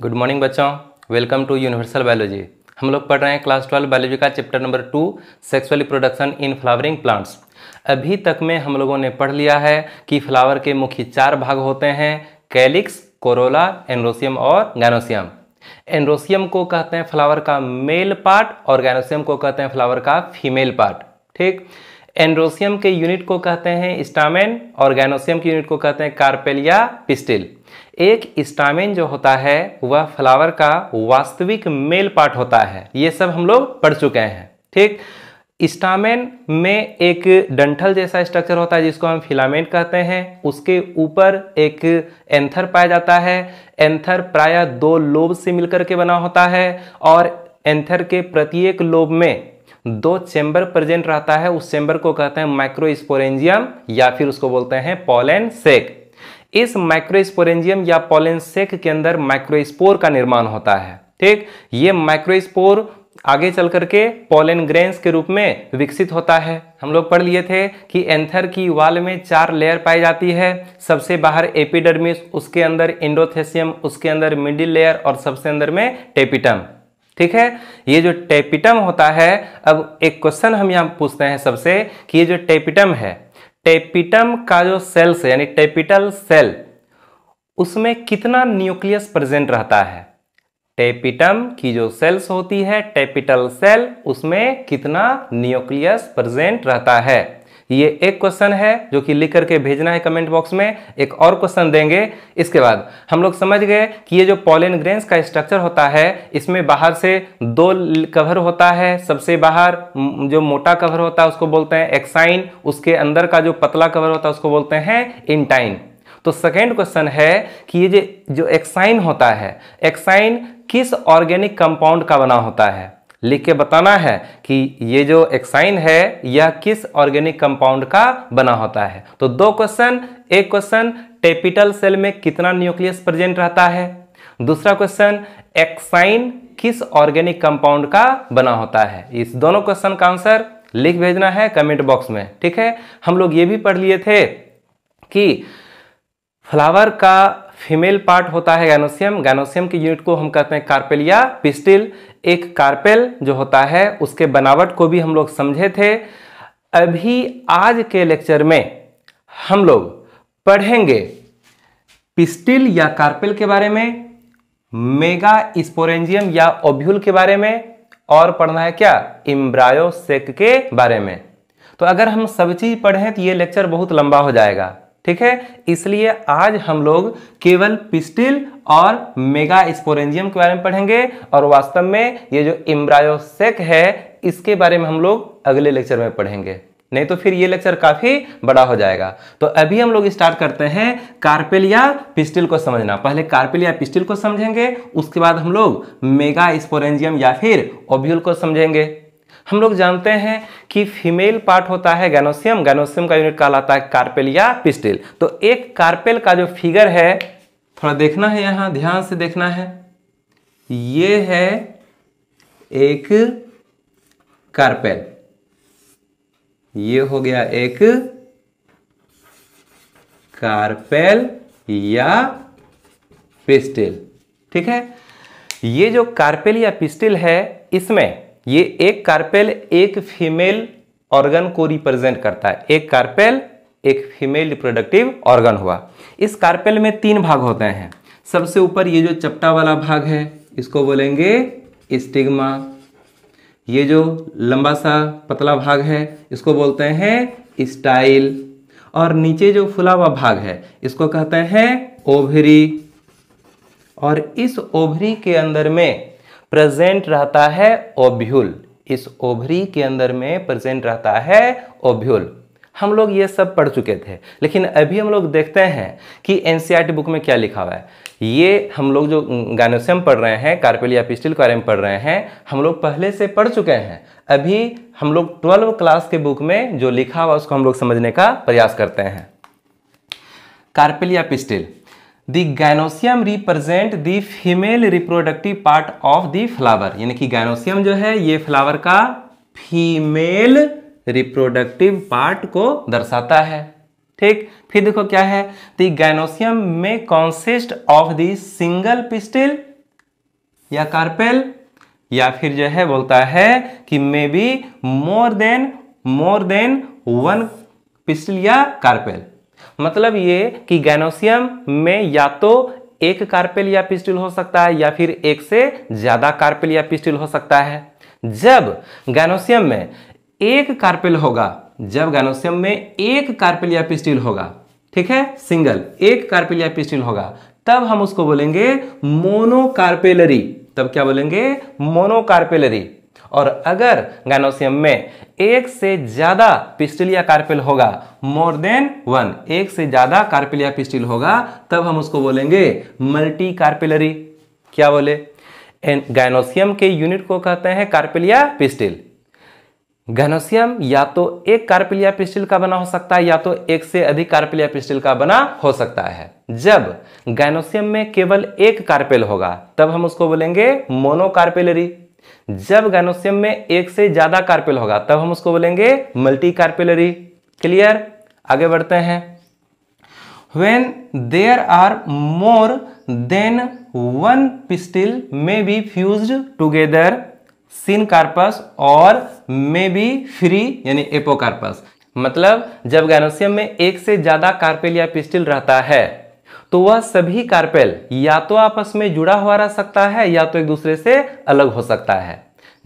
good morning बच्चों welcome to universal biology हम लोग पढ़ रहे हैं क्लास ट्वेल्व बायोलॉजी का chapter number two sexual production in flowering plants अभी तक में हम लोगों ने पढ़ लिया है कि फ्लावर के मुख्य चार भाग होते हैं कैलिक्स कोरोला एनरोसियम और गैनोसियम एनरोसियम को कहते हैं फ्लावर का मेल पार्ट और गैनोसियम को कहते हैं फ्लावर का फीमेल पार्ट ठीक एनरोसियम के यूनिट को कहते हैं स्टामेन और गैनोसियम के यूनिट को कहते हैं कार्पेलिया पिस्टिल एक स्टामिन जो होता है वह फ्लावर का वास्तविक मेल पार्ट होता है ये सब हम लोग पढ़ चुके हैं ठीक स्टामेन में एक डंठल जैसा स्ट्रक्चर होता है जिसको हम फिलामेंट कहते हैं उसके ऊपर एक एंथर पाया जाता है एंथर प्राय दो लोब से मिलकर के बना होता है और एंथर के प्रत्येक लोब में दो चैम्बर प्रेजेंट रहता है उस चैम्बर को कहते हैं माइक्रोस्पोरेंजियम या फिर उसको बोलते हैं पॉलेन सेक इस माइक्रोस्पोरेंजियम या पोलेन सेक के अंदर माइक्रोस्पोर का निर्माण होता है ठीक ये माइक्रोस्पोर आगे चल करके पोलन ग्रेन्स के रूप में विकसित होता है हम लोग पढ़ लिए थे कि एंथर की वाल में चार लेयर पाई जाती है सबसे बाहर एपिडर्मिस उसके अंदर इंडोथेसियम उसके अंदर मिडिल लेयर और सबसे अंदर में टेपिटम ठीक है ये जो टेपिटम होता है अब एक क्वेश्चन हम यहाँ पूछते हैं सबसे कि ये जो टेपिटम है टेपिटम का जो सेल्स है यानी टेपिटल सेल उसमें कितना न्यूक्लियस प्रेजेंट रहता है टेपिटम की जो सेल्स होती है टेपिटल सेल उसमें कितना न्यूक्लियस प्रेजेंट रहता है ये एक क्वेश्चन है जो कि लिख करके भेजना है कमेंट बॉक्स में एक और क्वेश्चन देंगे इसके बाद हम लोग समझ गए कि ये जो पॉलिन ग्रेन्स का स्ट्रक्चर होता है इसमें बाहर से दो कवर होता है सबसे बाहर जो मोटा कवर होता है उसको बोलते हैं एक्साइन उसके अंदर का जो पतला कवर होता है उसको बोलते हैं इंटाइन तो सेकेंड क्वेश्चन है कि ये जो एक्साइन होता है एक्साइन किस ऑर्गेनिक कंपाउंड का बना होता है लिख के बताना है कि ये जो एक्साइन है यह किस ऑर्गेनिक कंपाउंड का बना होता है तो दो क्वेश्चन एक क्वेश्चन टेपिटल सेल में कितना न्यूक्लियस प्रेजेंट रहता है दूसरा क्वेश्चन एक्साइन किस ऑर्गेनिक कंपाउंड का बना होता है इस दोनों क्वेश्चन का आंसर लिख भेजना है कमेंट बॉक्स में ठीक है हम लोग ये भी पढ़ लिए थे कि फ्लावर का फीमेल पार्ट होता है गैनोसियम गैनोसियम की यूनिट को हम कहते हैं कार्पेलिया पिस्टिल एक कार्पेल जो होता है उसके बनावट को भी हम लोग समझे थे अभी आज के लेक्चर में हम लोग पढ़ेंगे पिस्टिल या कार्पेल के बारे में मेगा स्पोरेंजियम या ओब्यूल के बारे में और पढ़ना है क्या इम्ब्रायोसेक के बारे में तो अगर हम सब चीज पढ़ें तो ये लेक्चर बहुत लंबा हो जाएगा ठीक है इसलिए आज हम लोग केवल पिस्टिल और मेगा स्पोरेंजियम के बारे में पढ़ेंगे और वास्तव में ये जो इम्ब्रायोसेक है इसके बारे में हम लोग अगले लेक्चर में पढ़ेंगे नहीं तो फिर ये लेक्चर काफी बड़ा हो जाएगा तो अभी हम लोग स्टार्ट करते हैं कार्पेल या पिस्टिल को समझना पहले कार्पेल या पिस्टिल को समझेंगे उसके बाद हम लोग मेगा स्पोरेंजियम या फिर ओब्यूल को समझेंगे हम लोग जानते हैं कि फीमेल पार्ट होता है गैनोसियम गैनोसियम का यूनिट कहलाता है कार्पेल या पिस्टिल तो एक कार्पेल का जो फिगर है थोड़ा देखना है यहाँ ध्यान से देखना है ये है एक कार्पेल ये हो गया एक कार्पेल या पिस्टिल ठीक है ये जो कार्पेल या पिस्टिल है इसमें ये एक कार्पेल एक फीमेल ऑर्गन को रिप्रेजेंट करता है एक कार्पेल एक फीमेल रिप्रोडक्टिव ऑर्गन हुआ इस कार्पेल में तीन भाग होते हैं सबसे ऊपर ये जो चपटा वाला भाग है इसको बोलेंगे स्टिग्मा ये जो लंबा सा पतला भाग है इसको बोलते हैं स्टाइल और नीचे जो फुला हुआ भाग है इसको कहते हैं ओभरी और इस ओभरी के अंदर में प्रेजेंट रहता है ओभ्यूल इस ओभरी के अंदर में प्रेजेंट रहता है ओभ्यूल हम लोग ये सब पढ़ चुके थे लेकिन अभी हम लोग देखते हैं कि एन बुक में क्या लिखा हुआ है ये हम लोग जो गानोसियम पढ़ रहे हैं कार्पेलिया पिस्टिल के बारे में पढ़ रहे हैं हम लोग पहले से पढ़ चुके हैं अभी हम लोग ट्वेल्व क्लास के बुक में जो लिखा हुआ उसको हम लोग समझने का प्रयास करते हैं कार्पेलिया pistil the gynoecium represent the female reproductive part of the flower यानी कि गायनोशियम जो है ये फ्लावर का फीमेल रिप्रोडक्टिव पार्ट को दर्शाता है ठीक फिर देखो क्या है the gynoecium may consist of the single pistil या कार्पेल या फिर जो है बोलता है कि may be more than more than one pistil या कार्पेल मतलब ये कि गैनोसियम में या तो एक कार्पेल या पिस्टिल हो सकता है या फिर एक से ज्यादा कार्पेल या पिस्टिल हो सकता है जब गैनोसियम में एक कार्पेल होगा जब गैनोसियम में एक कार्पेल या पिस्टिल होगा ठीक है सिंगल एक कार्पेल या पिस्टिल होगा तब हम उसको बोलेंगे मोनोकार्पेलरी तब क्या बोलेंगे मोनोकार्पेलरी और अगर गैनोसियम में एक से ज्यादा पिस्टिलिया कार्पेल होगा मोर देन वन एक से ज्यादा कार्पेलिया पिस्टिल होगा तब हम उसको बोलेंगे मल्टी कार्पेलरी क्या बोले गैनोसियम के यूनिट को कहते हैं कार्पेलिया पिस्टिल गैनोसियम या तो एक कार्पेलिया पिस्टिल का बना हो सकता है या तो एक से अधिक कार्पेलिया पिस्टिल का बना हो सकता है जब गैनोसियम में केवल एक कार्पेल होगा तब हम उसको बोलेंगे मोनोकार्पेलरी जब गैनोशियम में एक से ज्यादा कार्पेल होगा तब हम उसको बोलेंगे मल्टी कार्पेलरी क्लियर आगे बढ़ते हैं when there are more than one pistil may be fused together carpels और मे बी फ्री यानी एपोकार्पस मतलब जब गैनोशियम में एक से ज्यादा कार्पेल या पिस्टिल रहता है तो वह सभी कार्पेल या तो आपस में जुड़ा हुआ रह सकता है या तो एक दूसरे से अलग हो सकता है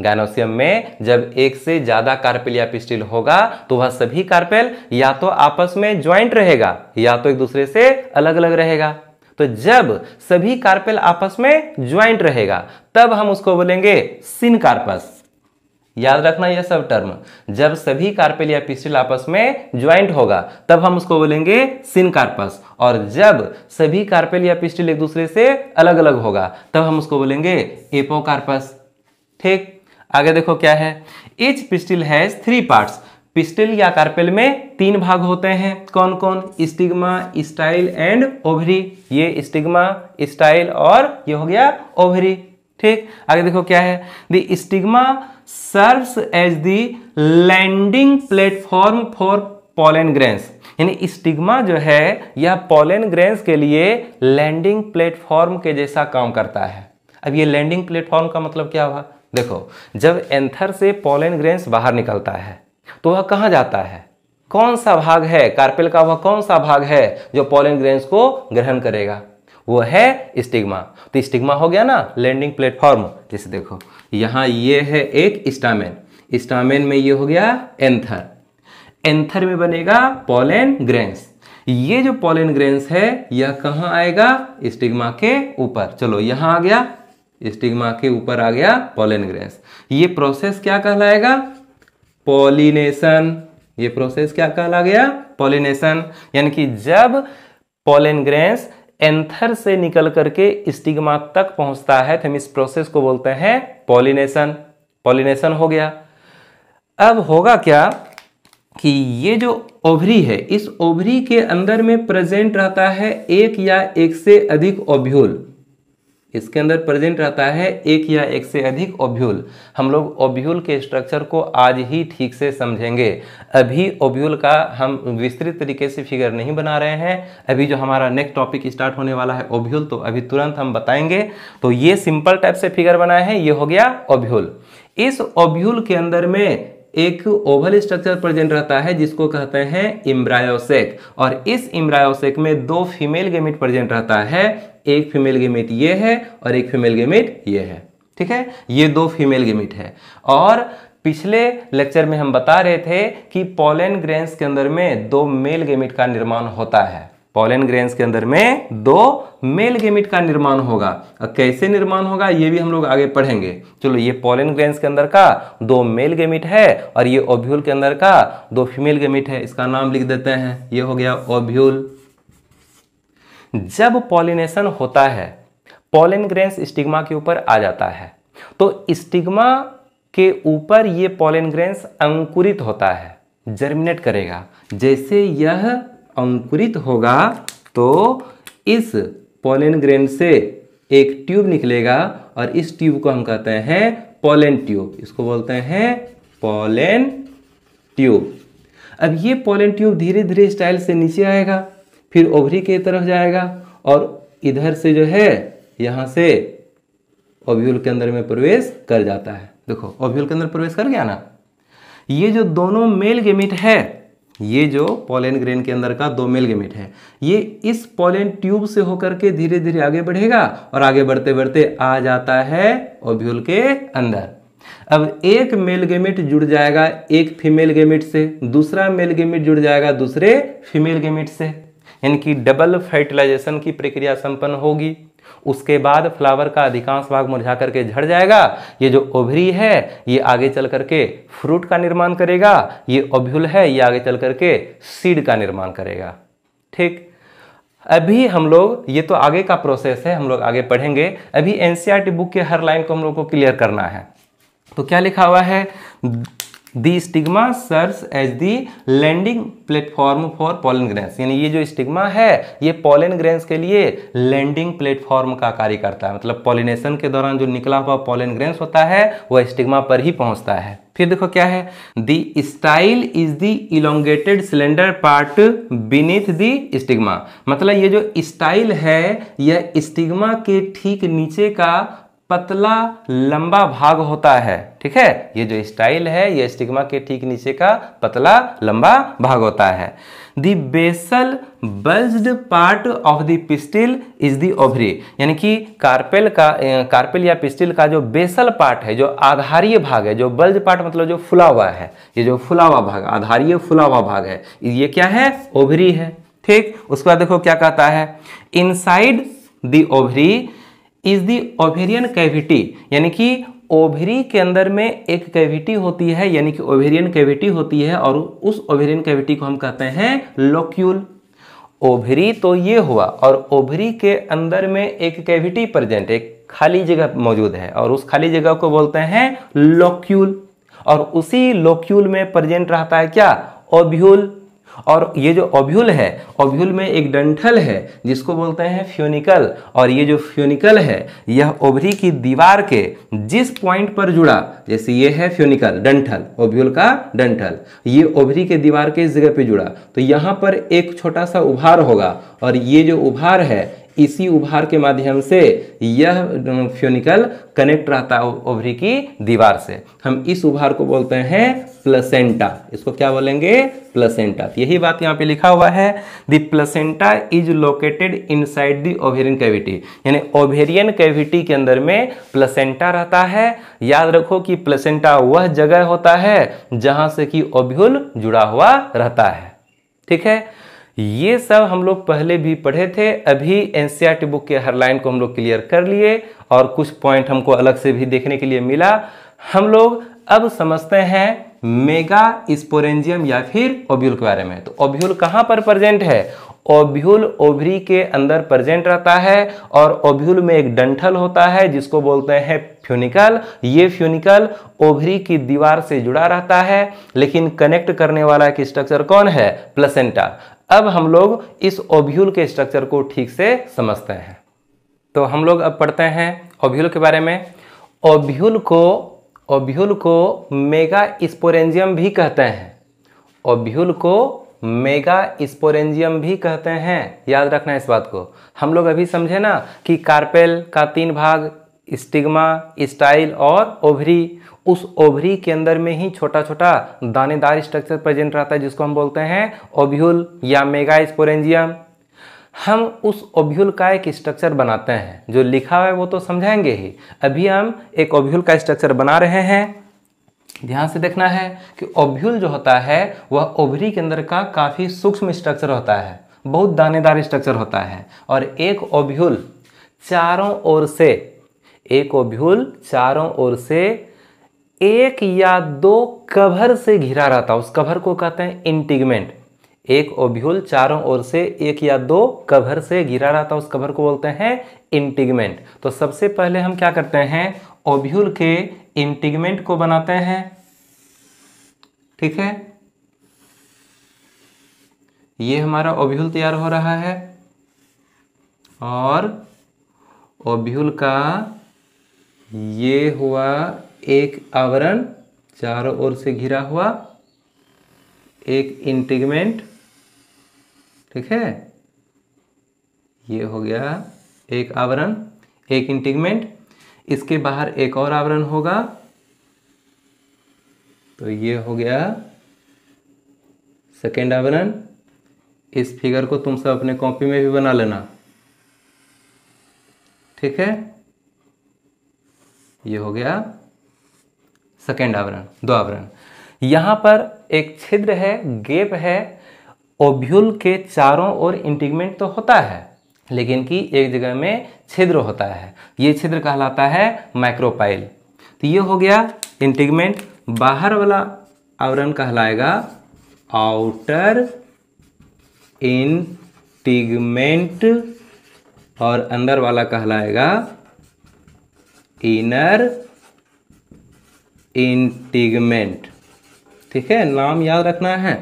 गायनोसियम में जब एक से ज्यादा कार्पेल या पिस्टिल होगा तो वह सभी कार्पेल या तो आपस में ज्वाइंट रहेगा या तो एक दूसरे से अलग अलग रहेगा तो जब सभी कार्पेल आपस में ज्वाइंट रहेगा तब हम उसको बोलेंगे सिन कार्पस याद रखना यह सब टर्म जब सभी कार्पेल या पिस्टिल आपस में ज्वाइंट होगा तब हम उसको बोलेंगे कार्पस और जब सभी कार्पेल या पिस्टिल एक दूसरे से अलग अलग होगा तब हम उसको बोलेंगे एपो कार्पस ठीक आगे देखो क्या है each pistil has three parts pistil या कार्पेल में तीन भाग होते हैं कौन कौन स्टिग्मा स्टाइल एंड ओवरी ये स्टिग्मा स्टाइल और ये हो गया ओवरी ठीक आगे देखो क्या है the stigma serves as the landing platform for pollen grains यानी स्टिग्मा जो है यह पॉलन ग्रेन्स के लिए लैंडिंग प्लेटफॉर्म के जैसा काम करता है अब ये लैंडिंग प्लेटफॉर्म का मतलब क्या हुआ देखो जब एंथर से पॉलन ग्रेन्स बाहर निकलता है तो वह कहाँ जाता है कौन सा भाग है कार्पेल का वह कौन सा भाग है जो पॉलन ग्रेन्स को ग्रहण करेगा वो है स्टिग्मा तो स्टिग्मा हो गया ना लैंडिंग प्लेटफॉर्म जैसे देखो यहाँ ये है एक स्टामेन स्टामेन में ये हो गया एंथर एंथर में बनेगा पोलेन ग्रेन्स ये जो पोलेन ग्रेन्स है यह कहाँ आएगा स्टिग्मा के ऊपर चलो यहाँ आ गया स्टिग्मा के ऊपर आ गया पोलेन ग्रेन्स ये प्रोसेस क्या कहलाएगा पॉलिनेशन ये प्रोसेस क्या कहला गया पॉलिनेशन यानी कि जब पोलन ग्रेन्स एंथर से निकल करके स्टिग्मा तक पहुंचता है तो हम इस प्रोसेस को बोलते हैं पॉलिनेशन पॉलिनेशन हो गया अब होगा क्या कि ये जो ओभरी है इस ओभरी के अंदर में प्रेजेंट रहता है एक या एक से अधिक ओभ्यूल इसके अंदर प्रेजेंट रहता है एक या एक से अधिक ओब्यूल हम लोग ओब्यूल के स्ट्रक्चर को आज ही ठीक से समझेंगे अभी ओब्यूल का हम विस्तृत तरीके से फिगर नहीं बना रहे हैं अभी जो हमारा नेक्स्ट टॉपिक स्टार्ट होने वाला है ओब्यूल तो अभी तुरंत हम बताएंगे तो ये सिंपल टाइप से फिगर बनाए हैं ये हो गया ओब्यूल इस ओब्यूल के अंदर में एक ओवल स्ट्रक्चर प्रेजेंट रहता है जिसको कहते हैं इम्ब्रायोसेक और इस इम्ब्रायोसेक में दो फीमेल गेमिट प्रेजेंट रहता है एक फीमेल गेमिट ये है और एक फीमेल गेमिट ये है ठीक है ये दो फीमेल गेमिट है और पिछले लेक्चर में हम बता रहे थे कि पोलन ग्रेन्स के अंदर में दो मेल गेमिट का निर्माण होता है पोलन ग्रेन्स के अंदर में दो मेल गेमिट का निर्माण होगा कैसे निर्माण होगा ये भी हम लोग आगे पढ़ेंगे चलो ये पोलन ग्रेन्स के अंदर का दो मेल गेमिट है और ये ओभ्यूल के अंदर का दो फीमेल गेमिट है इसका नाम लिख देते हैं ये हो गया ओभ्यूल जब पॉलिनेशन होता है पॉलिन ग्रेन्स स्टिग्मा के ऊपर आ जाता है तो स्टिग्मा के ऊपर ये पॉलिन ग्रेन्स अंकुरित होता है जर्मिनेट करेगा जैसे यह अंकुरित होगा तो इस पॉलिन ग्रेन से एक ट्यूब निकलेगा और इस ट्यूब को हम कहते हैं पॉलिन ट्यूब इसको बोलते हैं पॉलिन ट्यूब अब ये पॉलिन ट्यूब धीरे धीरे स्टाइल से नीचे आएगा फिर ओवरी के तरफ जाएगा और इधर से जो है यहाँ से ओव्यूल के अंदर में प्रवेश कर जाता है देखो ओव्यूल के अंदर प्रवेश कर गया ना ये जो दोनों मेल गेमिट है ये जो पोलन ग्रेन के अंदर का दो मेल गेमिट है ये इस पोलन ट्यूब से होकर के धीरे धीरे आगे बढ़ेगा और आगे बढ़ते बढ़ते आ जाता है ओव्यूल के अंदर अब एक मेल गेमिट जुड़ जाएगा एक फीमेल गेमिट से दूसरा मेल गेमिट जुड़ जाएगा दूसरे फीमेल गेमिट से यानी कि डबल फर्टिलाइजेशन की प्रक्रिया संपन्न होगी उसके बाद फ्लावर का अधिकांश भाग मुरझा करके झड़ जाएगा ये जो ओभरी है ये आगे चल करके फ्रूट का निर्माण करेगा ये ओभ्यूल है ये आगे चल करके सीड का निर्माण करेगा ठीक अभी हम लोग ये तो आगे का प्रोसेस है हम लोग आगे पढ़ेंगे अभी एनसीआरटी बुक e के हर लाइन को हम लोग को क्लियर करना है तो क्या लिखा हुआ है the stigma serves as the landing platform for pollen grains यानी ये जो स्टिग्मा है ये पॉलन ग्रेन्स के लिए लैंडिंग प्लेटफॉर्म का कार्य करता है मतलब पॉलिनेशन के दौरान जो निकला हुआ पॉलन ग्रेन्स होता है वह स्टिग्मा पर ही पहुंचता है फिर देखो क्या है the style is the elongated cylinder part beneath the stigma मतलब ये जो स्टाइल है यह स्टिग्मा के ठीक नीचे का पतला लंबा भाग होता है ठीक है ये जो स्टाइल है ये स्टिग्मा के ठीक नीचे का पतला लंबा भाग होता है the basal bulged part of the pistil is the ovary यानी कि कार्पेल का कार्पेल या पिस्टिल का जो बेसल पार्ट है जो आधारीय भाग है जो बल्ज पार्ट मतलब जो फुला हुआ है ये जो फुला हुआ भाग आधारीय फुला हुआ भाग है ये क्या है ओवरी है ठीक उसके बाद देखो क्या कहता है inside the ovary is the ovarian cavity यानी कि ओवरी के अंदर में एक कैविटी होती है यानी कि ओवेरियन कैविटी होती है और उस ओवेरियन कैविटी को हम कहते हैं लोक्यूल ओवरी तो ये हुआ और ओवरी के अंदर में एक कैविटी प्रेजेंट एक खाली जगह मौजूद है और उस खाली जगह को बोलते हैं लोक्यूल और उसी लोक्यूल में प्रेजेंट रहता है क्या ओब्यूल और ये जो ओब्यूल है ओब्यूल में एक डंठल है जिसको बोलते हैं फ्यूनिकल और ये जो फ्यूनिकल है यह ओभरी की दीवार के जिस पॉइंट पर जुड़ा जैसे ये है फ्यूनिकल डंठल ओब्यूल का डंठल ये ओभरी के दीवार के इस जगह पे जुड़ा तो यहाँ पर एक छोटा सा उभार होगा और ये जो उभार है इसी उभार के माध्यम से यह फ्यूनिकल कनेक्ट रहता है ओवरी की दीवार से हम इस उभार को बोलते हैं प्लसेंटा इसको क्या बोलेंगे प्लसेंटा तो यही बात यहाँ पे लिखा हुआ है the placenta is located inside ovarian cavity यानी ओवेरियन कैविटी के अंदर में प्लसेंटा रहता है याद रखो कि प्लसेंटा वह जगह होता है जहां से कि ओभ्यूल जुड़ा हुआ रहता है ठीक है ये सब हम लोग पहले भी पढ़े थे अभी एन बुक e के हर लाइन को हम लोग क्लियर कर लिए और कुछ पॉइंट हमको अलग से भी देखने के लिए मिला हम लोग अब समझते हैं मेगा स्पोरेंजियम या फिर ओब्यूल के बारे में तो ओब्यूल कहाँ पर प्रेजेंट है ओब्यूल ओभरी के अंदर प्रेजेंट रहता है और ओब्यूल में एक डंठल होता है जिसको बोलते हैं फ्यूनिकल ये फ्यूनिकल ओभरी की दीवार से जुड़ा रहता है लेकिन कनेक्ट करने वाला एक स्ट्रक्चर कौन है प्लसेंटा अब हम लोग इस ओब्यूल के स्ट्रक्चर को ठीक से समझते हैं तो हम लोग अब पढ़ते हैं ओब्यूल के बारे में ओब्यूल को ओब्यूल को मेगा स्पोरेंजियम भी कहते हैं ओब्यूल को मेगा स्पोरेंजियम भी कहते हैं याद रखना इस बात को हम लोग अभी समझे ना कि कार्पेल का तीन भाग स्टिग्मा स्टाइल और ओवरी उस ओवरी के अंदर में ही छोटा छोटा दानेदार स्ट्रक्चर प्रेजेंट रहता है जिसको हम बोलते हैं ओब्यूल या मेगा स्पोरेंजियम हम उस ओब्यूल का एक स्ट्रक्चर बनाते हैं जो लिखा है वो तो समझाएंगे ही अभी हम एक ओब्यूल का स्ट्रक्चर बना रहे हैं ध्यान से देखना है कि ओब्यूल जो होता है वह ओभरी के अंदर का काफ़ी सूक्ष्म स्ट्रक्चर होता है बहुत दानेदार स्ट्रक्चर होता है और एक ओब्यूल चारों ओर से एक ओभ्यूल चारों ओर से एक या दो कवर से घिरा रहता है उस कवर को कहते हैं इंटिगमेंट एक ओभ्यूल चारों ओर से एक या दो कवर से घिरा रहता है उस कवर को बोलते हैं इंटिगमेंट तो सबसे पहले हम क्या करते हैं ओभ्यूल के इंटिगमेंट को बनाते हैं ठीक है ये हमारा ओभ्यूल तैयार हो रहा है और ओभ्यूल का ये हुआ एक आवरण चारों ओर से घिरा हुआ एक इंटिगमेंट ठीक है ये हो गया एक आवरण एक इंटिगमेंट इसके बाहर एक और आवरण होगा तो ये हो गया सेकेंड आवरण इस फिगर को तुम सब अपने कॉपी में भी बना लेना ठीक है ये हो गया सेकेंड आवरण दो आवरण यहाँ पर एक छिद्र है गेप है ओभ्यूल के चारों ओर इंटिगमेंट तो होता है लेकिन कि एक जगह में छिद्र होता है ये छिद्र कहलाता है माइक्रोपाइल तो ये हो गया इंटिगमेंट बाहर वाला आवरण कहलाएगा आउटर इंटिगमेंट और अंदर वाला कहलाएगा इनर इंटिगमेंट ठीक है नाम याद रखना है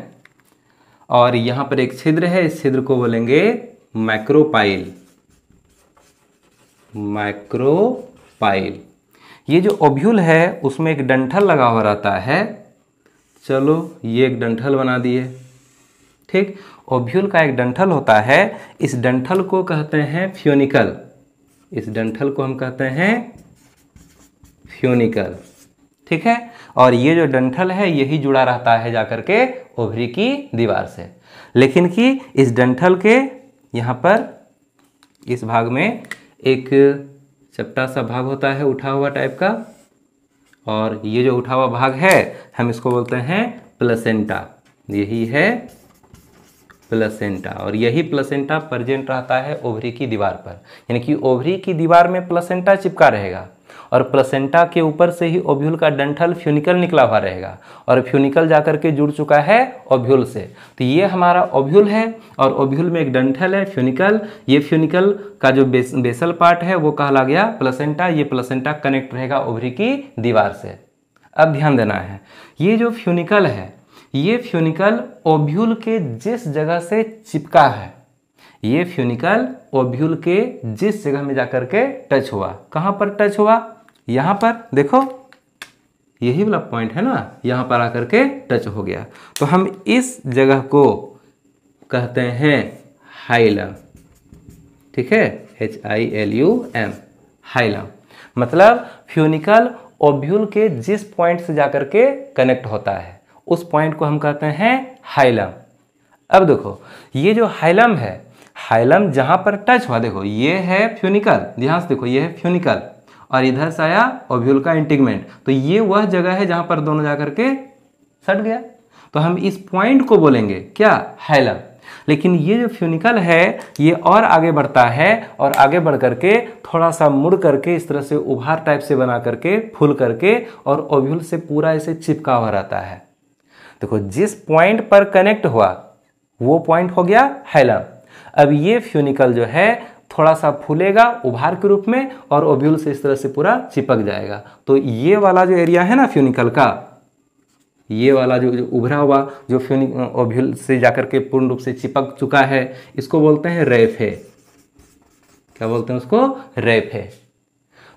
और यहां पर एक छिद्र है इस छिद्र को बोलेंगे मैक्रोपाइल मैक्रोपाइल ये जो ओब्यूल है उसमें एक डंठल लगा हुआ रहता है चलो ये एक डंठल बना दिए ठीक ओब्यूल का एक डंठल होता है इस डंठल को कहते हैं फ्योनिकल इस डंठल को हम कहते हैं फ्यूनिकल ठीक है और ये जो डंठल है यही जुड़ा रहता है जाकर के ओभरी की दीवार से लेकिन कि इस डंठल के यहाँ पर इस भाग में एक चपटा सा भाग होता है उठा हुआ टाइप का और ये जो उठा हुआ भाग है हम इसको बोलते हैं प्लसेंटा यही है प्लसेंटा और यही प्लसेंटा प्रजेंट रहता है ओभरी की दीवार पर यानी कि ओभरी की दीवार में प्लसेंटा चिपका रहेगा और प्लसेंटा के ऊपर से ही ओभ्यूल का डंठल फ्यूनिकल निकला हुआ रहेगा और फ्यूनिकल जाकर के जुड़ चुका है ओभ्यूल से तो ये हमारा ओभ्यूल है और ओभ्यूल में एक डंठल है फ्यूनिकल ये फ्यूनिकल का जो बेस, बेसल पार्ट है वो कहला गया प्लसेंटा ये प्लसेंटा कनेक्ट रहेगा ओभरी की दीवार से अब ध्यान देना है ये जो फ्यूनिकल है ये फ्यूनिकल ओभ्यूल के जिस जगह से चिपका है ये फ्यूनिकल ओभ्यूल के जिस जगह में जाकर के टच हुआ कहां पर टच हुआ यहाँ पर देखो यही वाला पॉइंट है ना यहाँ पर आकर के टच हो गया तो हम इस जगह को कहते हैं हाइलम ठीक है H I L U M hilum मतलब फ्यूनिकल ओब्यूल के जिस पॉइंट से जाकर के कनेक्ट होता है उस पॉइंट को हम कहते हैं हाइलम अब देखो ये जो हाइलम है हाइलम जहां पर टच हुआ देखो ये है फ्यूनिकल ध्यान से देखो ये है फ्यूनिकल और इधर से आया ओव्यूल का इंटिगमेंट तो ये वह जगह है जहां पर दोनों जाकर के सट गया तो हम इस पॉइंट को बोलेंगे क्या हैलम लेकिन ये जो फ्यूनिकल है ये और आगे बढ़ता है और आगे बढ़ करके थोड़ा सा मुड़ करके इस तरह से उभार टाइप से बना करके फूल करके और ओव्यूल से पूरा इसे चिपका हुआ रहता है देखो जिस पॉइंट पर कनेक्ट हुआ वो पॉइंट हो गया हैलम अब ये फ्यूनिकल जो है थोड़ा सा फूलेगा उभार के रूप में और ओब्यूल से इस तरह से पूरा चिपक जाएगा तो ये वाला जो एरिया है ना फ्यूनिकल का ये वाला जो, उभरा हुआ जो फ्यूनिक ओब्यूल से जाकर के पूर्ण रूप से चिपक चुका है इसको बोलते हैं रेफे क्या बोलते हैं उसको रेफे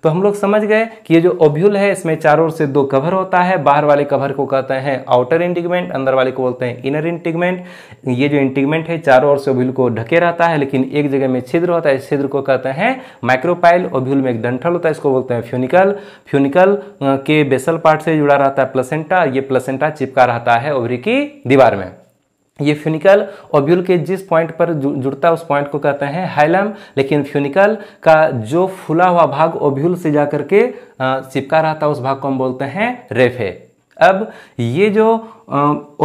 तो हम लोग समझ गए कि ये जो ओब्यूल है इसमें चारों ओर से दो कवर होता है बाहर वाले कवर को कहते हैं आउटर इंटिगमेंट अंदर वाले को बोलते हैं इनर इंटिगमेंट ये जो इंटिगमेंट है चारों ओर से ओब्यूल को ढके रहता है लेकिन एक जगह में छिद्र होता है इस छिद्र को कहते हैं माइक्रोपाइल ओब्यूल में एक डंठल होता है इसको बोलते हैं फ्यूनिकल फ्यूनिकल के बेसल पार्ट से जुड़ा रहता है प्लसेंटा ये प्लसेंटा चिपका रहता है ओवरी की दीवार में ये फ्यूनिकल ओब्यूल के जिस पॉइंट पर जुड़ता है उस पॉइंट को कहते हैं हाइलम लेकिन फ्यूनिकल का जो फुला हुआ भाग ओब्यूल से जा करके चिपका रहता है उस भाग को हम बोलते हैं रेफे अब ये जो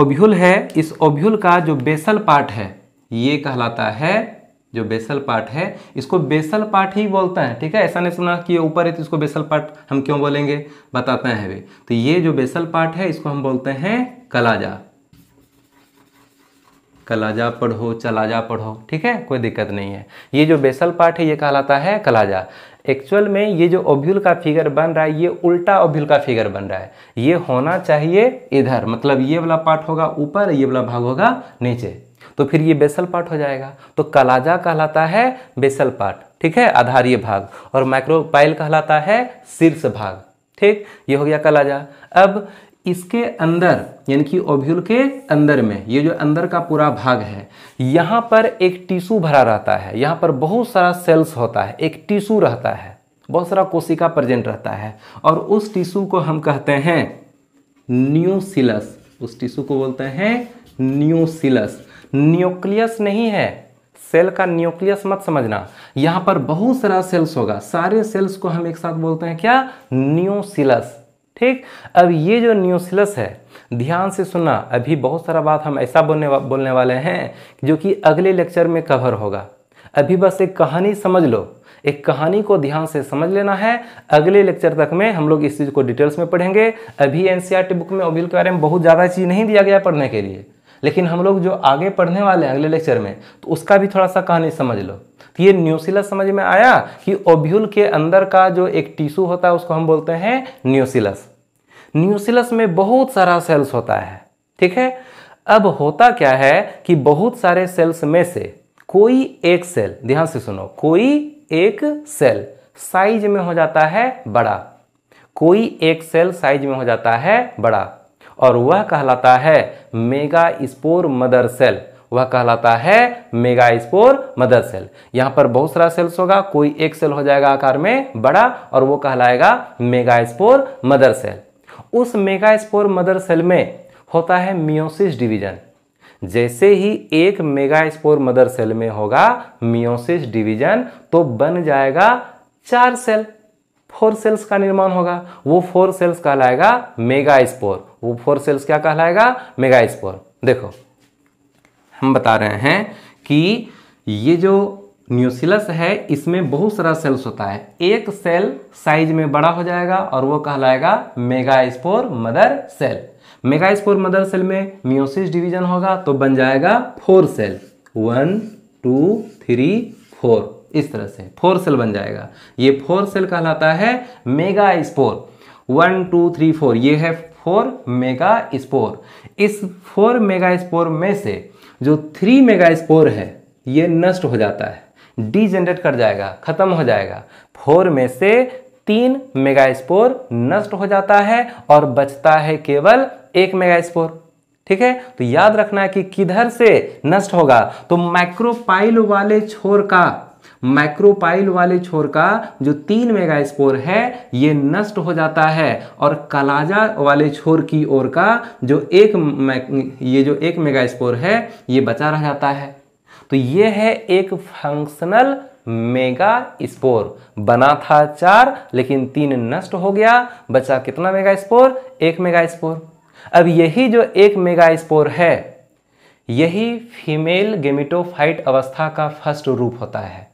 ओब्यूल है इस ओब्यूल का जो बेसल पार्ट है ये कहलाता है जो बेसल पार्ट है इसको बेसल पार्ट ही बोलते हैं ठीक है ऐसा नहीं सुना कि ये ऊपर है तो इसको बेसल पार्ट हम क्यों बोलेंगे बताते हैं वे तो ये जो बेसल पार्ट है इसको हम बोलते हैं कलाजा कलाजा पढ़ो चलाजा पढ़ो ठीक है कोई दिक्कत नहीं है ये जो बेसल पार्ट है ये कहलाता है कलाजा एक्चुअल में ये जो ओब्यूल का फिगर बन रहा है ये उल्टा ओब्यूल का फिगर बन रहा है ये होना चाहिए इधर मतलब ये वाला पार्ट होगा ऊपर ये वाला भाग होगा नीचे तो फिर ये बेसल पार्ट हो जाएगा तो कलाजा कहलाता है बेसल पार्ट ठीक है आधारीय भाग और माइक्रोपाइल कहलाता है शीर्ष भाग ठीक ये हो गया कलाजा अब इसके अंदर यानी कि ओव्यूल के अंदर में ये जो अंदर का पूरा भाग है यहाँ पर एक टिशू भरा रहता है यहाँ पर बहुत सारा सेल्स होता है एक टिशू रहता है बहुत सारा कोशिका प्रेजेंट रहता है और उस टिशू को हम कहते हैं न्यूसिलस उस टिशू को बोलते हैं न्यूसिलस न्यूक्लियस नहीं है सेल का न्यूक्लियस मत समझना यहाँ पर बहुत सारा सेल्स होगा सारे सेल्स को हम एक साथ बोलते हैं क्या न्यूसिलस ठीक अब ये जो न्यूसलस है ध्यान से सुना अभी बहुत सारा बात हम ऐसा बोलने वा, बोलने वाले हैं जो कि अगले लेक्चर में कवर होगा अभी बस एक कहानी समझ लो एक कहानी को ध्यान से समझ लेना है अगले लेक्चर तक में हम लोग इस चीज़ को डिटेल्स में पढ़ेंगे अभी एन बुक में ओबिल के बारे में बहुत ज़्यादा चीज़ नहीं दिया गया पढ़ने के लिए लेकिन हम लोग जो आगे पढ़ने वाले हैं अगले लेक्चर में तो उसका भी थोड़ा सा कहानी समझ लो तो ये न्यूसिलस समझ में आया कि ओब्यूल के अंदर का जो एक टिश्यू होता है उसको हम बोलते हैं न्यूसिलस न्यूसिलस में बहुत सारा सेल्स होता है ठीक है अब होता क्या है कि बहुत सारे सेल्स में से कोई एक सेल ध्यान से सुनो कोई एक सेल साइज में हो जाता है बड़ा कोई एक सेल साइज में हो जाता है बड़ा और वह कहलाता है मेगा स्पोर मदर सेल वह कहलाता है मेगा स्पोर मदर सेल यहां पर बहुत सारा सेल्स होगा कोई एक सेल हो जाएगा आकार में बड़ा और वो कहलाएगा मेगा स्पोर मदर सेल उस मेगा स्पोर मदर सेल में होता है मियोसिस डिवीजन जैसे ही एक मेगा स्पोर मदर सेल में होगा मियोसिस डिवीजन तो बन जाएगा चार सेल फोर सेल्स का निर्माण होगा वो फोर सेल्स कहलाएगा मेगा स्पोर वो फोर सेल्स क्या कहलाएगा मेगा स्पोर देखो हम बता रहे हैं कि ये जो न्यूसिलस है इसमें बहुत सारा सेल्स होता है एक सेल साइज में बड़ा हो जाएगा और वो कहलाएगा megaspore mother cell megaspore mother cell में म्यूसिस डिवीजन होगा तो बन जाएगा four cell one two three four इस तरह से फोर सेल बन जाएगा ये फोर सेल कहलाता है megaspore one two three four ये है फोर मेगा स्पोर इस फोर मेगा स्पोर में से जो थ्री मेगा स्पोर है ये नष्ट हो जाता है डीजेनरेट कर जाएगा खत्म हो जाएगा फोर में से तीन मेगा स्पोर नष्ट हो जाता है और बचता है केवल एक मेगा स्पोर ठीक है तो याद रखना है कि किधर से नष्ट होगा तो माइक्रोपाइल वाले छोर का माइक्रोपाइल वाले छोर का जो तीन मेगा स्पोर है ये नष्ट हो जाता है और कलाजा वाले छोर की ओर का जो एक ये जो एक मेगा स्पोर है ये बचा रह जाता है तो ये है एक फंक्शनल मेगा स्पोर बना था चार लेकिन तीन नष्ट हो गया बचा कितना मेगा स्पोर एक मेगा स्पोर अब यही जो एक मेगा स्पोर है यही फीमेल गेमिटोफाइट अवस्था का फर्स्ट रूप होता है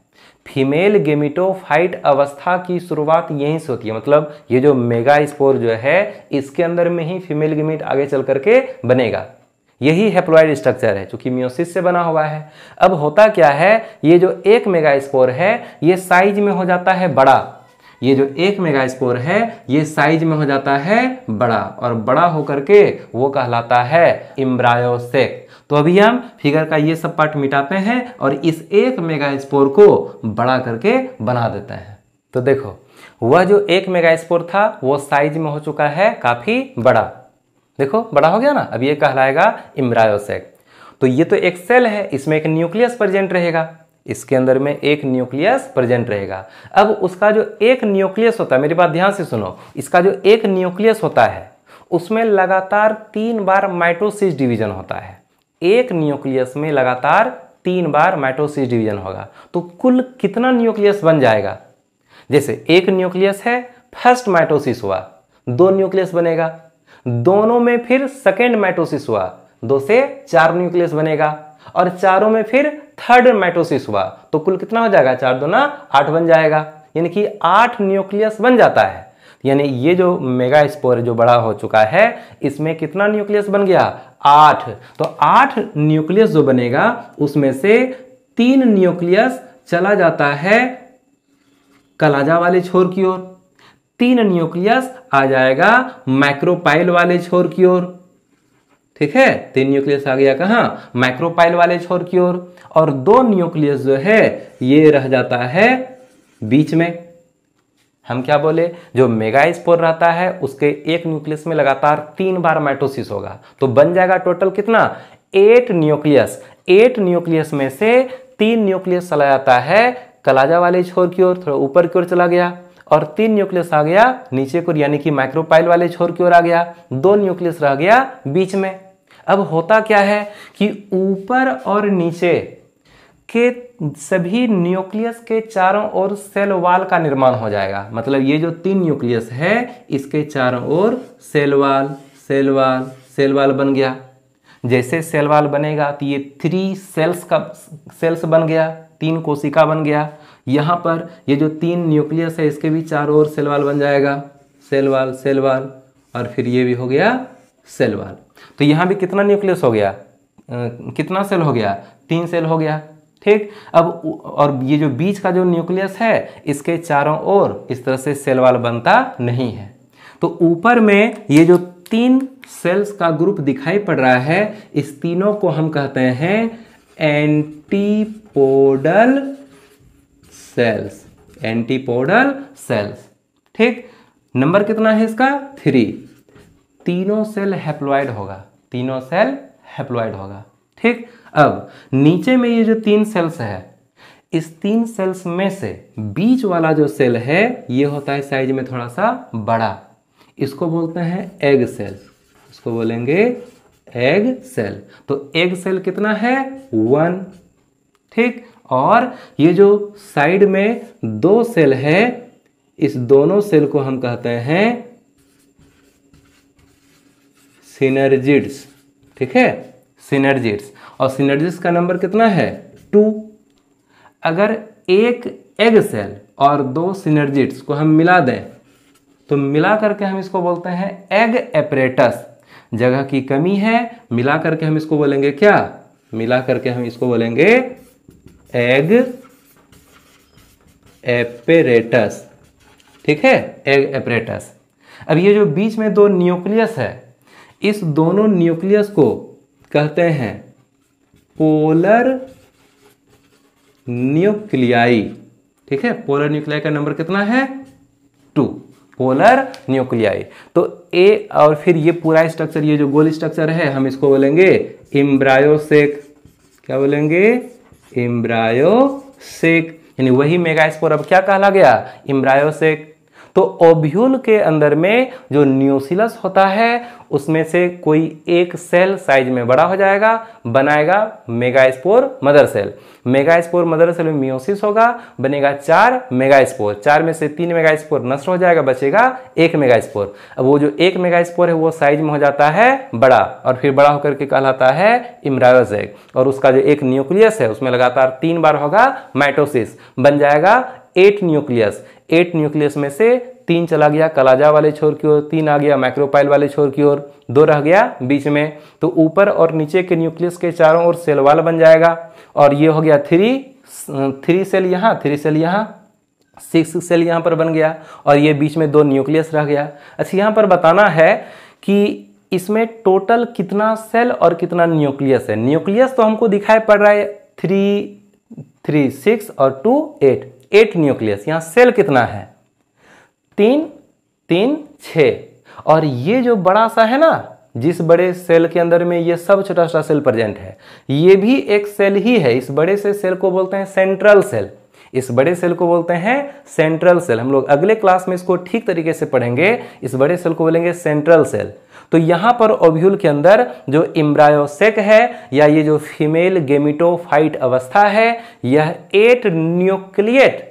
फीमेल गेमिटोफाइट अवस्था की शुरुआत यहीं से होती है मतलब ये जो मेगा स्पोर जो है इसके अंदर में ही फीमेल गेमिट आगे चल करके बनेगा यही हेप्लॉइड स्ट्रक्चर है चूंकि म्योसिस से बना हुआ है अब होता क्या है ये जो एक मेगा स्पोर है ये साइज में हो जाता है बड़ा ये जो एक मेगा स्पोर है ये साइज में हो जाता है बड़ा और बड़ा होकर के वो कहलाता है इम्ब्रायोसेक तो अभी हम फिगर का ये सब पार्ट मिटाते हैं और इस एक मेगा स्पोर को बड़ा करके बना देते हैं तो देखो वह जो एक मेगा स्पोर था वो साइज में हो चुका है काफ़ी बड़ा देखो बड़ा हो गया ना अब ये कहलाएगा इम्रायोसेक तो ये तो एक सेल है इसमें एक न्यूक्लियस प्रेजेंट रहेगा इसके अंदर में एक न्यूक्लियस प्रेजेंट रहेगा अब उसका जो एक न्यूक्लियस होता है मेरी बात ध्यान से सुनो इसका जो एक न्यूक्लियस होता है उसमें लगातार तीन बार माइटोसिस डिवीजन होता है एक न्यूक्लियस में लगातार तीन बार माइटोसिस डिवीजन होगा तो कुल कितना न्यूक्लियस बन जाएगा जैसे एक न्यूक्लियस है फर्स्ट माइटोसिस हुआ दो न्यूक्लियस बनेगा दोनों में फिर सेकेंड माइटोसिस हुआ दो से चार न्यूक्लियस बनेगा और चारों में फिर थर्ड माइटोसिस हुआ तो कुल कितना हो जाएगा चार दो ना आठ बन जाएगा यानी कि आठ न्यूक्लियस बन जाता है यानी ये जो मेगा स्पोर जो बड़ा हो चुका है इसमें कितना न्यूक्लियस बन गया आठ तो आठ न्यूक्लियस जो बनेगा उसमें से तीन न्यूक्लियस चला जाता है कलाजा वाले छोर की ओर तीन न्यूक्लियस आ जाएगा माइक्रोपाइल वाले छोर की ओर ठीक है तीन न्यूक्लियस आ गया कहा माइक्रोपाइल वाले छोर की ओर और दो न्यूक्लियस जो है ये रह जाता है बीच में हम क्या बोले जो मेगास्पोर रहता है उसके एक न्यूक्लियस में लगातार तीन बार माइटोसिस होगा तो बन जाएगा टोटल कितना एट न्यूक्लियस एट न्यूक्लियस में से तीन न्यूक्लियस चला जाता है कलाजा वाले छोर की ओर थोड़ा ऊपर की ओर चला गया और तीन न्यूक्लियस आ गया नीचे को यानी कि माइक्रोपाइल वाले छोर की ओर आ गया दो न्यूक्लियस रह गया बीच में अब होता क्या है कि ऊपर और नीचे के सभी न्यूक्लियस के चारों ओर सेल वाल का निर्माण हो जाएगा मतलब ये जो तीन न्यूक्लियस है इसके चारों ओर cell wall cell wall cell wall बन गया जैसे सेल वाल बनेगा तो ये थ्री सेल्स का सेल्स बन गया तीन कोशिका बन गया यहाँ पर ये जो तीन न्यूक्लियस है इसके भी चारों ओर सेल वाल बन जाएगा सेल वाल सेल वाल और फिर ये भी हो गया सेल वाल तो यहाँ भी कितना न्यूक्लियस हो गया कितना सेल हो गया तीन सेल हो गया ठीक अब और ये जो बीच का जो न्यूक्लियस है इसके चारों ओर इस तरह से सेल वाल बनता नहीं है तो ऊपर में ये जो तीन सेल्स का ग्रुप दिखाई पड़ रहा है इस तीनों को हम कहते हैं एंटीपोडल सेल्स एंटीपोडल सेल्स ठीक नंबर कितना है इसका थ्री तीनों सेल हैप्लॉयड होगा तीनों सेल हैप्लॉयड होगा ठीक अब नीचे में ये जो तीन सेल्स है इस तीन सेल्स में से बीच वाला जो सेल है ये होता है साइज में थोड़ा सा बड़ा इसको बोलते हैं एग सेल इसको बोलेंगे एग सेल तो एग सेल कितना है वन ठीक और ये जो साइड में दो सेल है इस दोनों सेल को हम कहते हैं सिनर्जिड्स ठीक है सिनर्जिट्स और सिनर्जिट्स का नंबर कितना है टू अगर एक एग सेल और दो सिनर्जिट्स को हम मिला दें तो मिला करके हम इसको बोलते हैं एग एपरेटस जगह की कमी है मिला करके हम इसको बोलेंगे क्या मिला करके हम इसको बोलेंगे एग एपरेटस ठीक है एग एपरेटस अब ये जो बीच में दो न्यूक्लियस है इस दोनों न्यूक्लियस को कहते हैं पोलर न्यूक्लियाई ठीक है पोलर न्यूक्लियाई का नंबर कितना है टू पोलर न्यूक्लियाई तो ए और फिर ये पूरा स्ट्रक्चर ये जो गोल स्ट्रक्चर है हम इसको बोलेंगे इम्ब्रायोसेक क्या बोलेंगे इम्ब्रायोसेक यानी वही मेगास्पोर अब क्या कहला गया इम्ब्रायोसेक तो ओब्यूल के अंदर में जो न्यूसिलस होता है उसमें से कोई एक सेल साइज में बड़ा हो जाएगा बनाएगा megaspore mother cell megaspore mother cell में मियोसिस होगा बनेगा चार मेगास्पोर चार में से तीन मेगास्पोर नष्ट हो जाएगा बचेगा एक मेगास्पोर अब वो जो एक मेगास्पोर है वो साइज में हो जाता है बड़ा और फिर बड़ा होकर के कहलाता है इमरायोजैक और उसका जो एक न्यूक्लियस है उसमें लगातार तीन बार होगा माइटोसिस बन जाएगा एट न्यूक्लियस एट न्यूक्लियस में से तीन चला गया कलाजा वाले छोर की ओर तीन आ गया माइक्रोपाइल वाले छोर की ओर दो रह गया बीच में तो ऊपर और नीचे के न्यूक्लियस के चारों ओर सेल वाल बन जाएगा और ये हो गया थ्री थ्री सेल यहाँ थ्री सेल यहाँ सिक्स सेल यहाँ पर बन गया और ये बीच में दो न्यूक्लियस रह गया अच्छा यहाँ पर बताना है कि इसमें टोटल कितना सेल और कितना न्यूक्लियस है न्यूक्लियस तो हमको दिखाई पड़ रहा है थ्री थ्री सिक्स और टू एट एट न्यूक्लियस यहां सेल कितना है तीन तीन छ और ये जो बड़ा सा है ना जिस बड़े सेल के अंदर में ये सब छोटा छोटा सेल प्रेजेंट है ये भी एक सेल ही है इस बड़े से सेल को बोलते हैं सेंट्रल सेल इस बड़े सेल को बोलते हैं सेंट्रल सेल हम लोग अगले क्लास में इसको ठीक तरीके से पढ़ेंगे इस बड़े सेल को बोलेंगे सेंट्रल सेल तो यहां पर ओव्यूल के अंदर जो इम्ब्रायोसेक है या ये जो फीमेल गेमिटोफाइट अवस्था है यह एट न्यूक्लिएट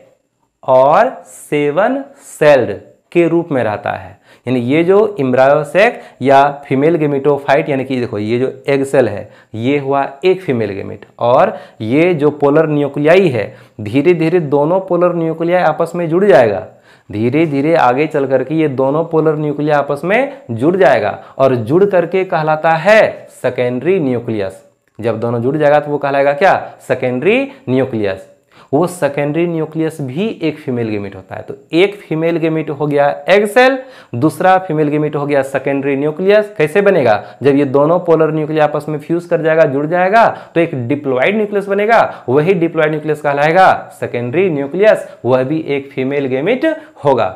और सेवन सेल्ड के रूप में रहता है यानी ये जो इम्ब्रायोसेक या फीमेल गेमिटोफाइट यानी कि देखो ये जो एग सेल है ये हुआ एक फीमेल गेमिट और ये जो पोलर न्यूक्लियाई है धीरे धीरे दोनों पोलर न्यूक्लियाई आपस में जुड़ जाएगा धीरे धीरे आगे चल करके ये दोनों पोलर न्यूक्लिया आपस में जुड़ जाएगा और जुड़ करके कहलाता है सेकेंडरी न्यूक्लियस जब दोनों जुड़ जाएगा तो वो कहलाएगा क्या सेकेंडरी न्यूक्लियस वो सेकेंडरी न्यूक्लियस भी एक फीमेल गेमिट होता है तो एक फीमेल गेमिट हो गया एग सेल दूसरा फीमेल गेमिट हो गया सेकेंडरी न्यूक्लियस कैसे बनेगा जब ये दोनों पोलर न्यूक्लियस आपस में फ्यूज कर जाएगा जुड़ जाएगा तो एक डिप्लॉइड न्यूक्लियस बनेगा वही डिप्लॉइड न्यूक्लियस कहलाएगा सेकेंडरी न्यूक्लियस वह भी एक फीमेल गेमिट होगा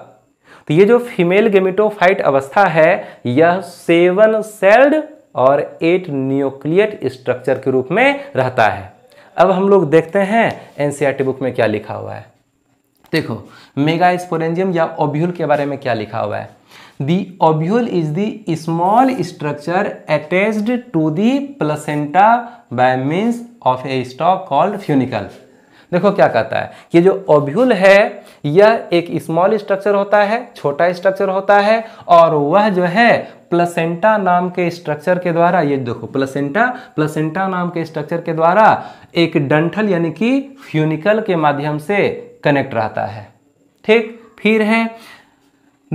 तो ये जो फीमेल गेमिटोफाइट अवस्था है यह सेवन सेल्ड और एट न्यूक्लियट स्ट्रक्चर के रूप में रहता है अब हम लोग देखते हैं एन बुक e में क्या लिखा हुआ है देखो मेगा स्पोरेंजियम या ओब्यूल के बारे में क्या लिखा हुआ है the ovule is the small structure attached to the placenta by means of a stalk called funicle देखो क्या कहता है कि जो ओब्यूल है यह एक स्मॉल स्ट्रक्चर होता है छोटा स्ट्रक्चर होता है और वह जो है प्लसेंटा नाम के स्ट्रक्चर के द्वारा ये देखो प्लसेंटा प्लसेंटा नाम के स्ट्रक्चर के द्वारा एक डंठल यानी कि फ्यूनिकल के माध्यम से कनेक्ट रहता है ठीक फिर है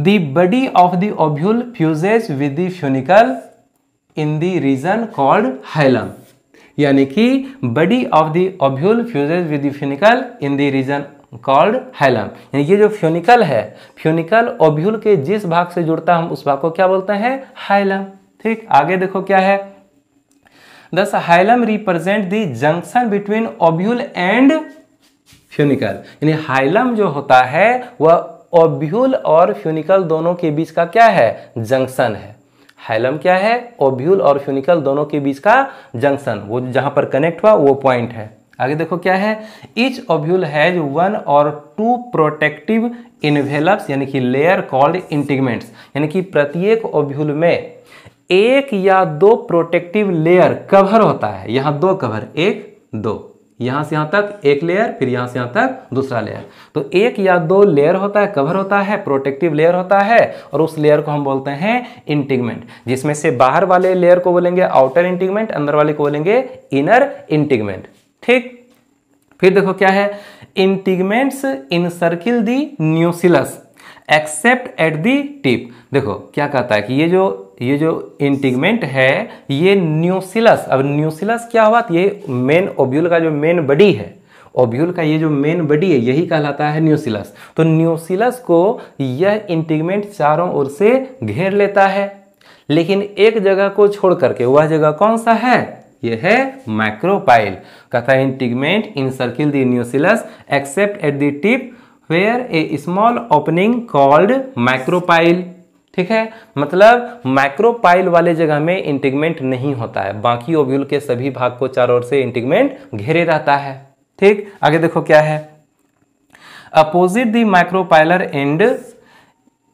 the body of the ovule fuses with the funicle in the region called hilum यानी कि body of the ovule fuses with the funicle in the region called hilum यानी ये जो फ्यूनिकल है फ्यूनिकल ओब्यूल के जिस भाग से जुड़ता हम उस भाग को क्या बोलते हैं हाइलम ठीक आगे देखो क्या है thus hilum represent the junction between ovule and funicle यानी हाइलम जो होता है वह ओब्यूल और फ्यूनिकल दोनों के बीच का क्या है जंक्शन है हाइलम क्या है ओब्यूल और फ्यूनिकल दोनों के बीच का जंक्शन वो जहां पर कनेक्ट हुआ वो पॉइंट है आगे देखो क्या है इच ऑब्यूल हैज वन और टू प्रोटेक्टिव इनवेलप्स यानी कि लेयर कॉल्ड इंटिगमेंट्स यानी कि प्रत्येक ओब्यूल में एक या दो प्रोटेक्टिव लेयर कवर होता है यहां दो कवर एक दो यहां से यहां तक एक लेयर फिर यहां से यहां तक दूसरा लेयर तो एक या दो लेयर होता है कवर होता है प्रोटेक्टिव लेयर होता है और उस लेयर को हम बोलते हैं इंटिगमेंट जिसमें से बाहर वाले लेयर को बोलेंगे आउटर इंटिगमेंट अंदर वाले को बोलेंगे इनर इंटिगमेंट ठीक फिर देखो क्या है integuments encircle the nucleus except at the tip देखो क्या कहता है कि ये जो ये जो इंटिगमेंट है ये न्यूसिलस अब न्यूसिलस क्या हुआ ये मेन ओब्यूल का जो मेन बडी है ओब्यूल का ये जो मेन बडी है यही कहलाता है न्यूसिलस तो न्यूसिलस को यह इंटीगमेंट चारों ओर से घेर लेता है लेकिन एक जगह को छोड़ करके वह जगह कौन सा है ये है माइक्रोपाइल कथाइन टिगमेंट encircle nucellus except at the tip where a small opening called micropyle ठीक है मतलब माइक्रोपाइल वाले जगह में इंटिगमेंट नहीं होता है बाकी ओब्यूल के सभी भाग को चारों ओर से इंटिगमेंट घेरे रहता है ठीक आगे देखो क्या है opposite the micropylar end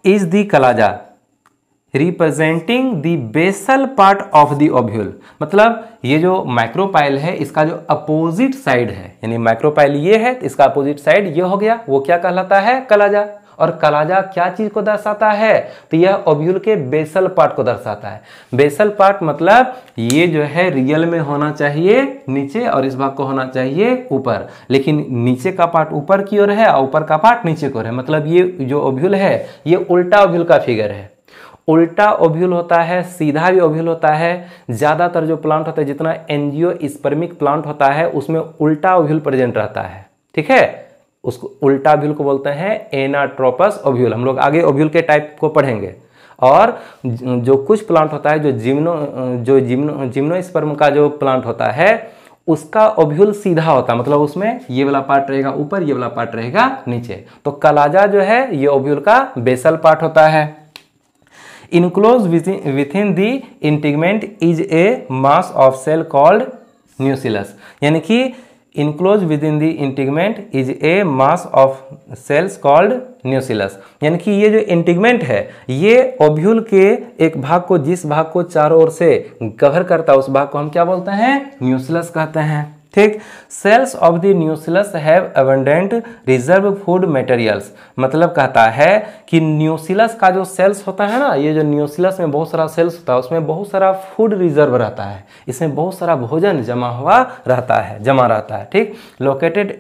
is the chalaza representing the basal part of the ovule मतलब ये जो माइक्रोपाइल है इसका जो अपोजिट साइड है यानी माइक्रोपाइल ये है तो इसका अपोजिट साइड ये हो गया वो क्या कहलाता है कलाजा और कलाजा क्या चीज को दर्शाता है तो यह ओब्यूल के बेसल पार्ट को दर्शाता है बेसल पार्ट मतलब ये जो है रियल में होना चाहिए नीचे और इस भाग को होना चाहिए ऊपर लेकिन नीचे का पार्ट ऊपर की ओर है और ऊपर का पार्ट नीचे की ओर है मतलब ये जो ओब्यूल है ये उल्टा ओब्यूल का फिगर है उल्टा ओव्यूल होता है सीधा भी ओव्यूल होता है ज़्यादातर जो प्लांट होता है जितना एनजीओ स्पर्मिक प्लांट होता है उसमें उल्टा ओव्यूल प्रेजेंट रहता है ठीक है उसको उल्टा ओव्यूल को बोलते हैं एनाट्रोपस ओव्यूल हम लोग आगे ओव्यूल के टाइप को पढ़ेंगे और जो कुछ प्लांट होता है जो जिम्नो जो जिम्नो जिम्नो स्पर्म का जो प्लांट होता है उसका ओव्यूल सीधा होता है मतलब उसमें ये वाला पार्ट रहेगा ऊपर ये वाला पार्ट रहेगा नीचे तो कलाजा जो है ये ओव्यूल का बेसल पार्ट होता है enclose within the integument is a mass of cell called nucellus यानी कि enclose within the integument is a mass of cells called nucellus यानी कि ये जो इंटीगमेंट है ये ओब्यूल के एक भाग को जिस भाग को चारों ओर से कवर करता है उस भाग को हम क्या बोलते हैं न्यूसिलस कहते हैं ठीक cells of the nucellus have abundant reserve food materials मतलब कहता है कि न्यूसिलस का जो सेल्स होता है ना ये जो न्यूसिलस में बहुत सारा सेल्स होता है उसमें बहुत सारा फूड रिजर्व रहता है इसमें बहुत सारा भोजन जमा हुआ रहता है जमा रहता है ठीक लोकेटेड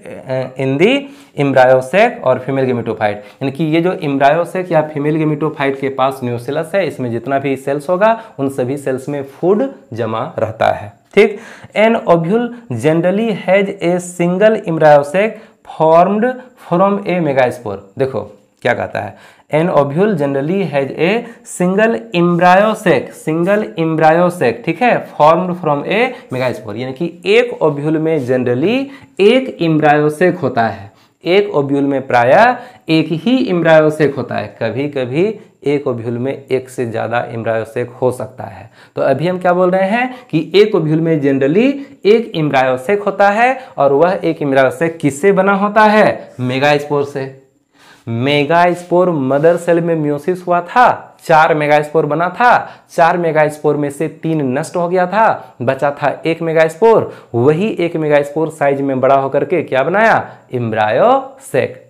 इन दी इम्ब्रायोसेक और फीमेल गेमिटोफाइट यानी कि ये जो इम्ब्रायोसेक या फीमेल गेमिटोफाइट के पास न्यूसिलस है इसमें जितना भी सेल्स होगा उन सभी सेल्स में फूड जमा रहता है ठीक an ovule generally has a single embryo sac formed from a megaspore देखो क्या कहता है an ovule generally has a single embryo sac single embryo sac ठीक है फॉर्म्ड फ्रॉम ए मेगास्पोर यानी कि एक ओव्यूल में जनरली एक इम्ब्रायोसेक होता है एक ओब्यूल में प्राय एक ही इम्ब्रायोसेक होता है कभी कभी एक ओव्यूल में एक से ज़्यादा इम्ब्रायोसेक हो सकता है तो अभी हम क्या बोल रहे हैं कि एक ओव्यूल में जनरली एक इम्ब्रायोसेक होता है और वह एक इम्ब्रायोसेक किससे बना होता है मेगा स्पोर से मेगा स्पोर मदर सेल में म्योसिस हुआ था चार मेगास्पोर बना था चार मेगास्पोर में से तीन नष्ट हो गया था बचा था एक मेगास्पोर वही एक मेगास्पोर साइज में बड़ा होकर के क्या बनाया इम्ब्रायोसेक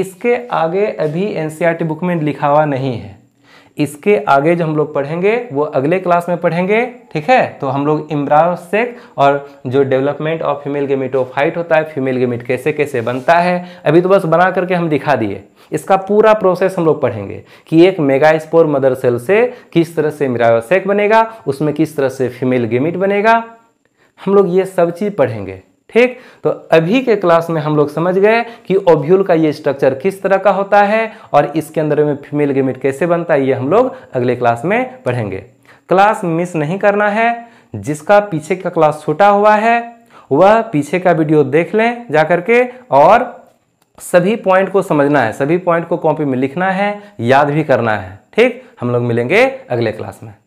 इसके आगे अभी एन बुक e में लिखा हुआ नहीं है इसके आगे जो हम लोग पढ़ेंगे वो अगले क्लास में पढ़ेंगे ठीक है तो हम लोग इम्ब्रा शेख और जो development of female gametophyte होता है फीमेल गेमिट कैसे कैसे बनता है अभी तो बस बना करके हम दिखा दिए इसका पूरा प्रोसेस हम लोग पढ़ेंगे कि एक मेगा स्पोर मदर सेल से किस तरह से शेख बनेगा उसमें किस तरह से फीमेल गेमिट बनेगा हम लोग ये सब चीज़ पढ़ेंगे ठीक तो अभी के क्लास में हम लोग समझ गए कि ओव्यूल का ये स्ट्रक्चर किस तरह का होता है और इसके अंदर में फीमेल गेमिट कैसे बनता है ये हम लोग अगले क्लास में पढ़ेंगे क्लास मिस नहीं करना है जिसका पीछे का क्लास छूटा हुआ है वह पीछे का वीडियो देख लें जा करके और सभी पॉइंट को समझना है सभी पॉइंट को कॉपी में लिखना है याद भी करना है ठीक हम लोग मिलेंगे अगले क्लास में